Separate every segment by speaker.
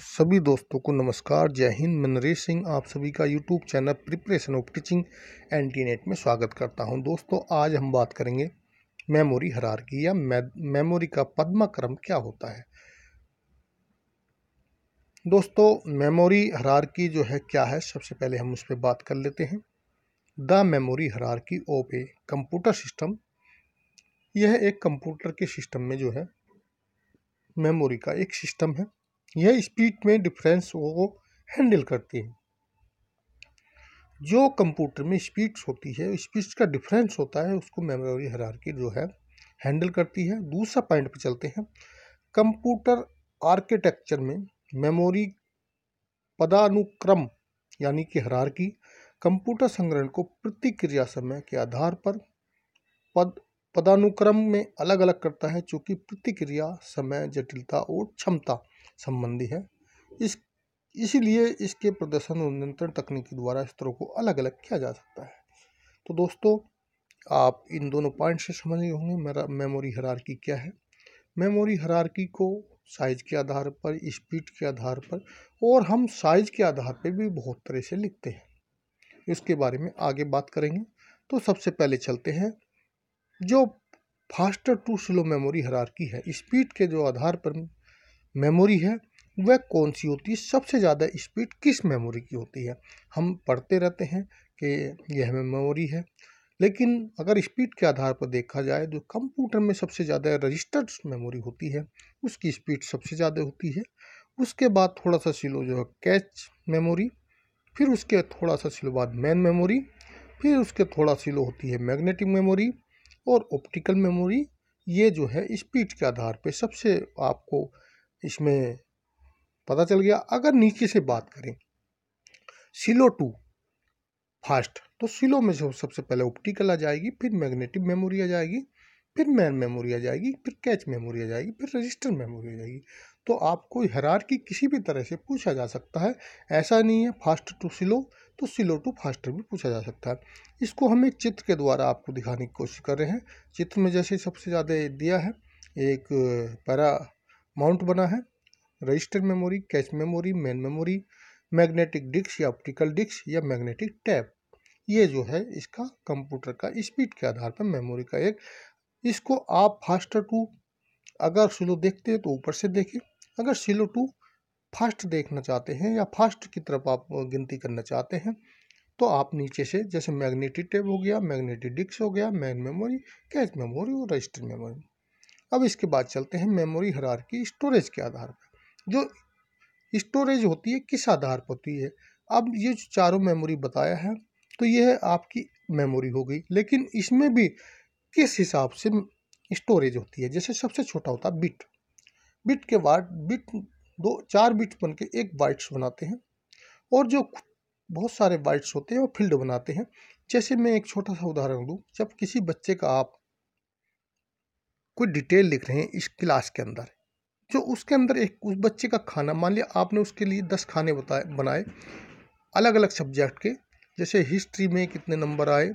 Speaker 1: सभी दोस्तों को नमस्कार जय हिंद मैं नरेश सिंह आप सभी का YouTube channel preparation of teaching and T NET में स्वागत करता हूं दोस्तों आज हम बात करेंगे मेमोरी हरार की या मेमोरी का पद्मक्रम क्या होता है दोस्तों मेमोरी हरार की जो है क्या है सबसे पहले हम उस पर बात कर लेते हैं द मेमोरी हरार की ओप ए कंप्यूटर सिस्टम यह एक कंप्यूटर के सिस्टम में जो है मेमोरी का एक सिस्टम है यह स्पीड में डिफरेंस को हैंडल करती है जो कंप्यूटर में स्पीड्स होती है स्पीड्स का डिफरेंस होता है उसको मेमोरी हरारकी जो है हैंडल करती है दूसरा पॉइंट पे चलते हैं कंप्यूटर आर्किटेक्चर में मेमोरी पदानुक्रम यानी कि हरार की कंप्यूटर संग्रहण को प्रतिक्रिया समय के आधार पर पद पदानुक्रम में अलग अलग करता है चूँकि प्रतिक्रिया समय जटिलता और क्षमता संबंधी है इस इसीलिए इसके प्रदर्शन और नियंत्रण तकनीकी द्वारा स्तरों को अलग अलग किया जा सकता है तो दोस्तों आप इन दोनों पॉइंट से समझ गए होंगे मेरा मेमोरी हरारकी क्या है मेमोरी हरारकी को साइज के आधार पर स्पीड के आधार पर और हम साइज के आधार पर भी बहुत तरह से लिखते हैं इसके बारे में आगे बात करेंगे तो सबसे पहले चलते हैं जो faster to slow memory hierarchy है स्पीड के जो आधार पर मेमोरी है वह कौन सी होती है सबसे ज़्यादा स्पीड किस मेमोरी की होती है हम पढ़ते रहते हैं कि यह मेमोरी है लेकिन अगर स्पीड के आधार पर देखा जाए जो तो कंप्यूटर में सबसे ज़्यादा रजिस्टर्ड मेमोरी होती है उसकी स्पीड सबसे ज़्यादा होती है उसके बाद थोड़ा सा स्लो जो है कैच मेमोरी फिर उसके थोड़ा सा स्लो बाद मैन मेमोरी फिर उसके थोड़ा सिलो होती है मैग्नेटिक मेमोरी और ऑप्टिकल मेमोरी ये जो है स्पीड के आधार पे सबसे आपको इसमें पता चल गया अगर नीचे से बात करें सिलो टू फास्ट तो सिलो में से सबसे पहले ऑप्टिकल आ जाएगी फिर मैग्नेटिक मेमोरी आ जाएगी फिर मैन मेमोरी आ जाएगी फिर कैच मेमोरी आ जाएगी फिर रजिस्टर मेमोरी आ जाएगी तो आपको हरार की किसी भी तरह से पूछा जा सकता है ऐसा नहीं है फास्ट टू सिलो तो सिलो टू फास्टर भी पूछा जा सकता है इसको हम एक चित्र के द्वारा आपको दिखाने की कोशिश कर रहे हैं चित्र में जैसे सबसे ज़्यादा दिया है एक पैरा माउंट बना है register memory cache memory main memory magnetic disk या ऑप्टिकल डिस्क या मैग्नेटिक टैप ये जो है इसका कंप्यूटर का स्पीड के आधार पर मेमोरी का एक इसको आप फास्टर टू अगर स्लो देखते हैं तो ऊपर से देखें अगर स्लो टू फास्ट देखना चाहते हैं या फास्ट की तरफ आप गिनती करना चाहते हैं तो आप नीचे से जैसे मैग्नेटिक टेप हो गया मैग्नेटिक डिस्क हो गया मैन मेमोरी कैश मेमोरी और रजिस्टर मेमोरी अब इसके बाद चलते हैं मेमोरी हरार की स्टोरेज के आधार पर जो स्टोरेज होती है किस आधार पर होती है अब ये जो चारों मेमोरी बताया है तो यह आपकी मेमोरी हो गई लेकिन इसमें भी किस हिसाब से स्टोरेज होती है जैसे सबसे छोटा होता है बिट बिट के बाद बिट दो चार बिट बन के एक बाइट्स बनाते हैं और जो बहुत सारे बाइट्स होते हैं वो फील्ड बनाते हैं जैसे मैं एक छोटा सा उदाहरण दूँ जब किसी बच्चे का आप कोई डिटेल लिख रहे हैं इस क्लास के अंदर जो उसके अंदर एक उस बच्चे का खाना मान लिया आपने उसके लिए दस खाने बताए बनाए अलग अलग सब्जेक्ट के जैसे हिस्ट्री में कितने नंबर आए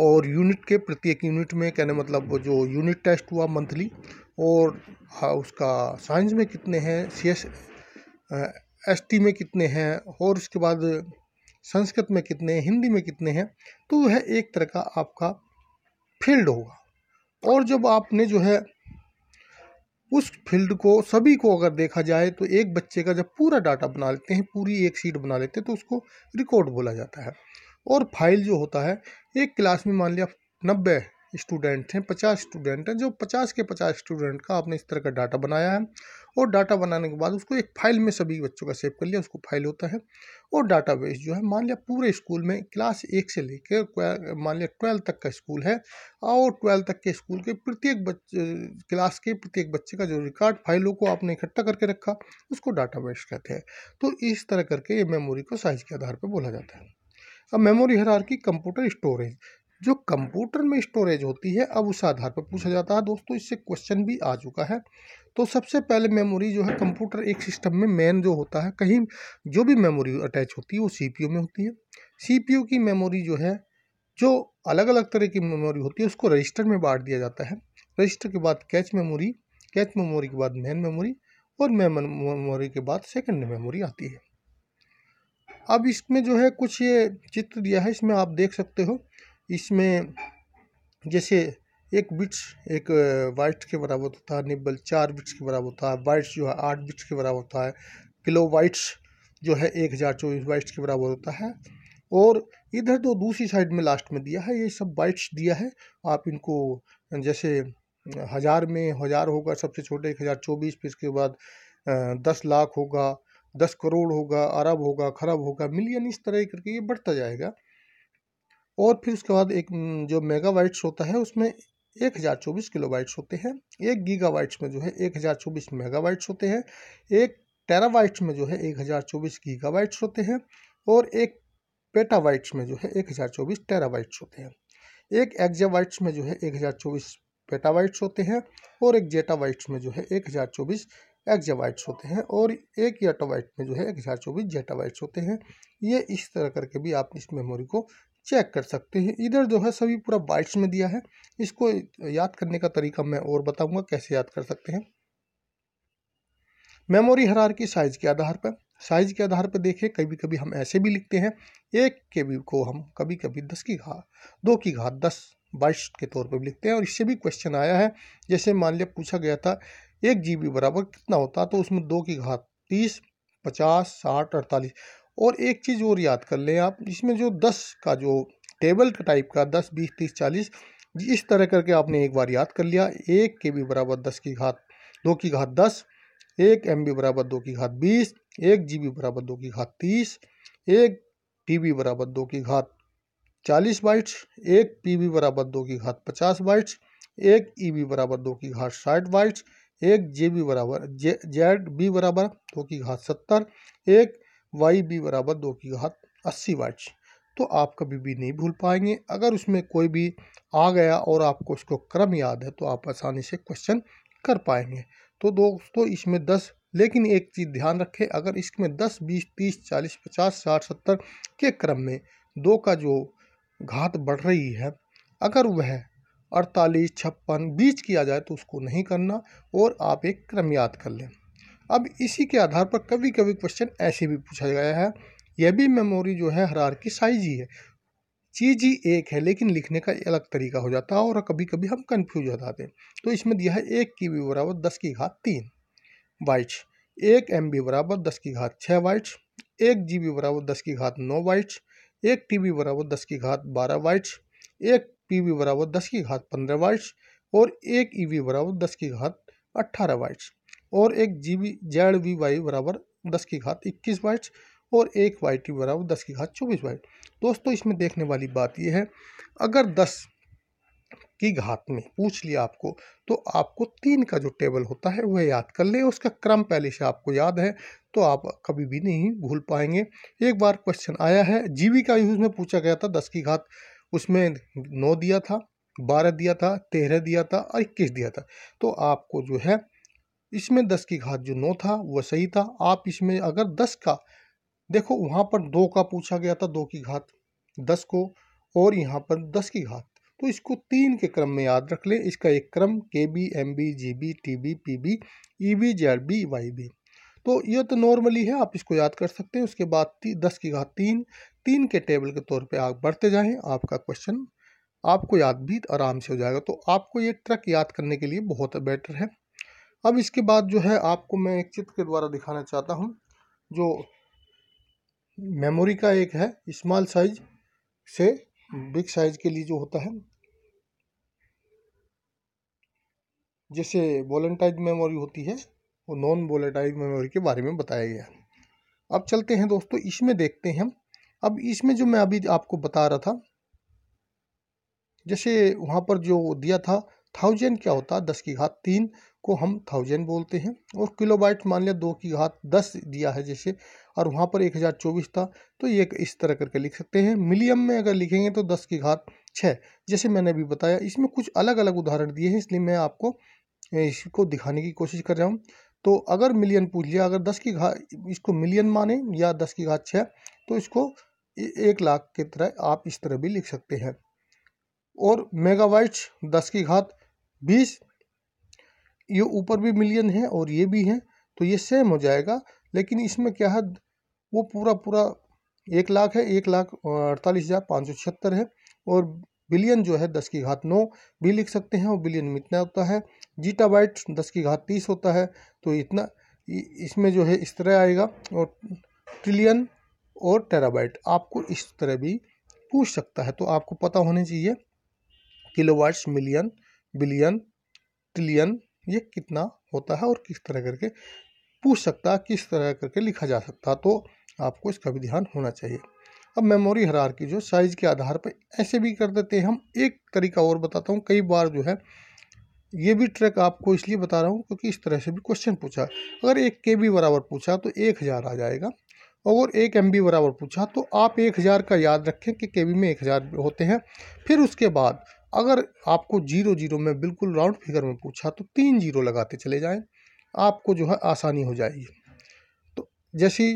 Speaker 1: और यूनिट के प्रत्येक यूनिट में कहने मतलब वो जो यूनिट टेस्ट हुआ मंथली और हाँ उसका साइंस में कितने हैं सी एस एस टी में कितने हैं और उसके बाद संस्कृत में कितने हिंदी में कितने हैं तो वह एक तरह का आपका फील्ड होगा और जब आपने जो है उस फील्ड को सभी को अगर देखा जाए तो एक बच्चे का जब पूरा डाटा बना लेते हैं पूरी एक शीट बना लेते हैं तो उसको रिकॉर्ड बोला जाता है और फाइल जो होता है एक क्लास में मान लिया नब्बे स्टूडेंट हैं पचास स्टूडेंट हैं जो पचास के पचास स्टूडेंट का आपने इस तरह का डाटा बनाया है और डाटा बनाने के बाद उसको एक फाइल में सभी बच्चों का सेव कर लिया उसको फाइल होता है और डाटा बेस जो है मान लिया पूरे स्कूल में क्लास एक से लेकर मान लिया ट्वेल्थ तक का स्कूल है और ट्वेल्थ तक के स्कूल के प्रत्येक बच्चे क्लास के प्रत्येक बच्चे का जो रिकॉर्ड फाइलों को आपने इकट्ठा करके रखा उसको डाटा बेस कहते हैं तो इस तरह करके ये मेमोरी को साइज के आधार पर बोला जाता है अब मेमोरी की कंप्यूटर स्टोरेज जो कंप्यूटर में स्टोरेज होती है अब उस आधार पर पूछा जाता है दोस्तों इससे क्वेश्चन भी आ चुका है तो सबसे पहले मेमोरी जो है कंप्यूटर एक सिस्टम में मेन जो होता है कहीं जो भी मेमोरी अटैच होती है वो सीपीयू में होती है सीपीयू की मेमोरी जो है जो अलग अलग तरह की मेमोरी होती है उसको रजिस्टर में बांट दिया जाता है रजिस्टर के बाद कैच मेमोरी कैच मेमोरी के बाद मेन मेमोरी और मेन मेमोरी के बाद सेकेंड मेमोरी आती है अब इसमें जो है कुछ ये चित्र दिया है इसमें आप देख सकते हो इसमें जैसे एक बिट्स एक वाइट के बराबर होता है निब्बल चार बिट्स के बराबर होता है वाइट्स जो है आठ बिट्स के बराबर होता है किलो वाइट्स जो है एक हज़ार चौबीस वाइट्स के बराबर होता है और इधर तो दूसरी साइड में लास्ट में दिया है ये सब बाइट्स दिया है आप इनको जैसे हज़ार में हज़ार होगा सबसे छोटे एक हज़ार चौबीस फिर इसके बाद दस लाख होगा दस करोड़ होगा अरब होगा खरब होगा मिलियन इस तरह करके ये बढ़ता जाएगा और फिर उसके बाद एक जो मेगा वाइट्स होता है उसमें एक हज़ार चौबीस किलो वाइट्स होते हैं एक गीगा वाइट्स में जो है एक हज़ार चौबीस मेगा वाइट्स होते हैं एक टेरा वाइट्स में जो है एक हज़ार चौबीस गीगा वाइट्स होते हैं और एक पेटा वाइट्स में जो है एक हज़ार चौबीस टेरा वाइट्स होते हैं एक एक्जा वाइट्स में जो है एक हज़ार चौबीस पेटा वाइट्स होते हैं और एक जेटा वाइट्स में जो है एक हज़ार चौबीस वाइट्स होते हैं और एक याटावाइट में जो है एक हज़ार चौबीस जेटावाइट्स होते हैं ये इस तरह करके भी आप इस मेमोरी को चेक कर सकते हैं इधर जो है सभी पूरा बाइट्स में दिया है इसको याद करने का तरीका मैं और बताऊंगा कैसे याद कर सकते हैं मेमोरी हरार की साइज के आधार पर साइज के आधार पर देखें कभी कभी हम ऐसे भी लिखते हैं एक के बी को हम कभी कभी दस की घात दो की घात दस बाइट्स के तौर पर लिखते हैं और इससे भी क्वेश्चन आया है जैसे मान लिया पूछा गया था एक जी बराबर कितना होता तो उसमें दो की घात तीस पचास साठ अड़तालीस और एक चीज़ और याद कर लें आप इसमें जो दस का जो टेबल टाइप का दस बीस तीस चालीस इस तरह करके आपने एक बार याद कर लिया एक के भी बराबर दस की घात दो की घात दस एक एम बी बराबर दो की घात बीस एक जी बी बराबर दो की घात तीस एक टी बी बराबर दो की घात चालीस बाइट्स एक पी बी बराबर दो की घात पचास बाइट्स एक ई e बी बराबर दो की घात साठ बाइट्स एक जे बी बराबर जे जेड बी बराबर दो की घात सत्तर एक वाई बी बराबर दो की घात अस्सी वाट्स तो आप कभी भी नहीं भूल पाएंगे अगर उसमें कोई भी आ गया और आपको उसको क्रम याद है तो आप आसानी से क्वेश्चन कर पाएंगे तो दोस्तों इसमें दस लेकिन एक चीज़ ध्यान रखें अगर इसमें दस बीस तीस चालीस पचास साठ सत्तर के क्रम में दो का जो घात बढ़ रही है अगर वह अड़तालीस छप्पन बीच किया जाए तो उसको नहीं करना और आप एक क्रम याद कर लें अब इसी के आधार पर कभी कभी क्वेश्चन ऐसे भी पूछा गया है यह भी मेमोरी जो है हरार की साइज ही है चीज़ ही एक है लेकिन लिखने का अलग तरीका हो जाता है और कभी कभी हम कन्फ्यूज हो जाते हैं तो इसमें दिया है एक की भी बराबर दस की घात तीन वाइट्स एक एम बी बराबर दस की घात छः वाइट्स एक जी बी बराबर दस की घात नौ वाइट्स एक टी बी बराबर दस की घात बारह वाइट्स एक पी बी बराबर दस की घात पंद्रह वाइट्स और एक ई e बी बराबर दस की घात अट्ठारह वाइट्स और एक G B Z B Y बराबर दस की घात इक्कीस बाइट्स और एक वाई टी बराबर दस की घात चौबीस बाइट दोस्तों इसमें देखने वाली बात यह है अगर दस की घात में पूछ लिया आपको तो आपको तीन का जो टेबल होता है वह याद कर ले उसका क्रम पहले से आपको याद है तो आप कभी भी नहीं भूल पाएंगे एक बार क्वेश्चन आया है जीवी का यूज में पूछा गया था दस की घात उसमें नौ दिया था बारह दिया था तेरह दिया था और इक्कीस दिया था तो आपको जो है इसमें दस की घात जो नौ था वह सही था आप इसमें अगर दस का देखो वहाँ पर दो का पूछा गया था दो की घात दस को और यहाँ पर दस की घात तो इसको तीन के क्रम में याद रख लें इसका एक क्रम K B M B G B T B P B E B J R B Y B तो ये तो नॉर्मली है आप इसको याद कर सकते हैं उसके बाद दस की घात तीन तीन के टेबल के तौर पे आप बढ़ते जाएं आपका क्वेश्चन आपको याद भी आराम से हो जाएगा तो आपको ये ट्रक याद करने के लिए बहुत बेटर है अब इसके बाद जो है आपको मैं एक चित्र के द्वारा दिखाना चाहता हूँ जो मेमोरी का एक है स्मॉल साइज से बिग साइज के लिए जो होता है जैसे वोलेंटाइज मेमोरी होती है वो नॉन वोलेटाइज मेमोरी के बारे में बताया गया अब चलते हैं दोस्तों इसमें देखते हैं हम अब इसमें जो मैं अभी आपको बता रहा था जैसे वहाँ पर जो दिया था थाउजेंड क्या होता दस की घात तीन को हम थाउजेंड बोलते हैं और किलोबाइट मान लिया दो की घात दस दिया है जैसे और वहाँ पर एक हज़ार चौबीस था तो ये इस तरह करके लिख सकते हैं मिलियम में अगर लिखेंगे तो दस की घात छः जैसे मैंने अभी बताया इसमें कुछ अलग अलग उदाहरण दिए हैं इसलिए मैं आपको इसको दिखाने की कोशिश कर रहा हूँ तो अगर मिलियन पूछ लिया अगर दस की घात इसको मिलियन माने या दस की घात छः तो इसको एक लाख की तरह आप इस तरह भी लिख सकते हैं और मेगावाइट्स दस की घात बीस ये ऊपर भी मिलियन है और ये भी है तो ये सेम हो जाएगा लेकिन इसमें क्या है वो पूरा पूरा एक लाख है एक लाख अड़तालीस हज़ार पाँच सौ छिहत्तर है और बिलियन जो है दस की घात नौ भी लिख सकते हैं और बिलियन में इतना होता है जीटा बाइट दस की घात तीस होता है तो इतना इसमें जो है इस तरह आएगा और ट्रिलियन और टेराबाइट आपको इस तरह भी पूछ सकता है तो आपको पता होने चाहिए किलोवाट्स मिलियन बिलियन ट्रिलियन ये कितना होता है और किस तरह करके पूछ सकता है किस तरह करके लिखा जा सकता तो आपको इसका भी ध्यान होना चाहिए अब मेमोरी हरार की जो साइज़ के आधार पर ऐसे भी कर देते हैं हम एक तरीका और बताता हूँ कई बार जो है ये भी ट्रैक आपको इसलिए बता रहा हूँ क्योंकि इस तरह से भी क्वेश्चन पूछा अगर एक के बी बराबर पूछा तो एक हज़ार आ जाएगा और एक एम बी बराबर पूछा तो आप एक हज़ार का याद रखें कि के बी में एक हज़ार होते हैं फिर उसके बाद अगर आपको जीरो जीरो में बिल्कुल राउंड फिगर में पूछा तो तीन जीरो लगाते चले जाएं आपको जो है आसानी हो जाएगी तो जैसे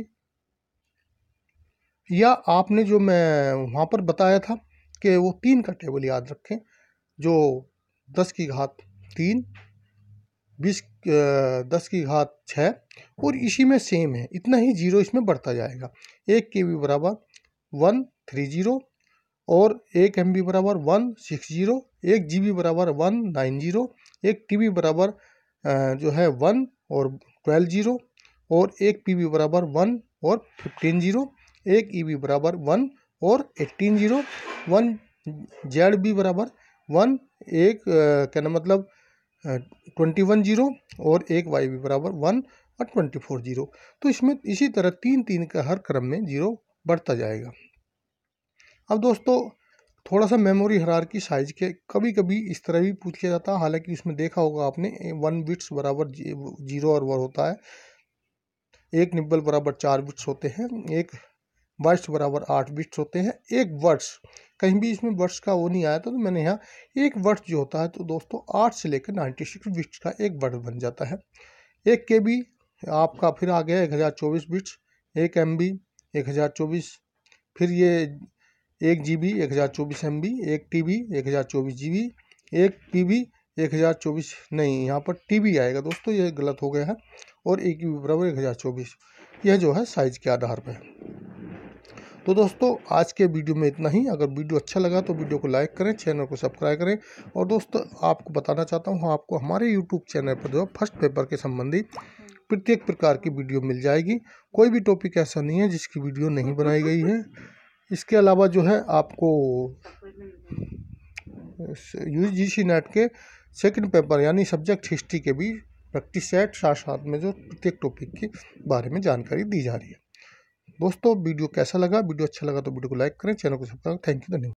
Speaker 1: या आपने जो मैं वहाँ पर बताया था कि वो तीन का टेबल याद रखें जो दस की घात तीन बीस दस की घात छः और इसी में सेम है इतना ही जीरो इसमें बढ़ता जाएगा एक के भी बराबर वन थ्री जीरो और एक एम बराबर वन सिक्स जीरो एक जी बराबर वन नाइन जीरो एक टी बराबर जो है वन और ट्वेल्व जीरो और एक पी बराबर वन और फिफ्टीन जीरो एक ई e बराबर वन और eighteen zero one Z B बराबर वन एक क्या ना मतलब ट्वेंटी वन जीरो और एक वाई बी बराबर वन और ट्वेंटी फोर जीरो तो इसमें इसी तरह तीन तीन का हर क्रम में जीरो बढ़ता जाएगा अब दोस्तों थोड़ा सा मेमोरी हरार की साइज के कभी कभी इस तरह भी पूछ लिया जाता है हालांकि उसमें देखा होगा आपने वन बिट्स बराबर जीरो और वन होता है एक निब्बल बराबर चार बिट्स होते हैं एक वर्ड्स बराबर आठ बिट्स होते हैं एक वर्ड्स कहीं भी इसमें वर्ड्स का वो नहीं आया था तो मैंने यहाँ एक वर्ड्स जो होता है तो दोस्तों आठ से लेकर नाइन्टी सिक्स बिट्स का एक वर्ड बन जाता है एक के बी आपका फिर आ गया एक हज़ार चौबीस बिट्स एक एम बी एक हज़ार चौबीस फिर ये एक जी बी एक हज़ार चौबीस एम बी एक टी बी एक हज़ार चौबीस जी बी एक पी बी एक हज़ार चौबीस नहीं यहाँ पर टी बी आएगा दोस्तों ये गलत हो गया है और एक यू बराबर एक हज़ार चौबीस यह जो है साइज़ के आधार पर तो दोस्तों आज के वीडियो में इतना ही अगर वीडियो अच्छा लगा तो वीडियो को लाइक करें चैनल को सब्सक्राइब करें और दोस्तों आपको बताना चाहता हूँ आपको हमारे यूट्यूब चैनल पर जो है फर्स्ट पेपर के संबंधी प्रत्येक प्रकार की वीडियो मिल जाएगी कोई भी टॉपिक ऐसा नहीं है जिसकी वीडियो नहीं बनाई गई है इसके अलावा जो है आपको यू जी सी नेट के सेकंड पेपर यानी सब्जेक्ट हिस्ट्री के भी प्रैक्टिस सेट साथ साथ में जो प्रत्येक टॉपिक के बारे में जानकारी दी जा रही है दोस्तों वीडियो कैसा लगा वीडियो अच्छा लगा तो वीडियो को लाइक करें चैनल को सब्सक्राइब थैंक यू धन्यवाद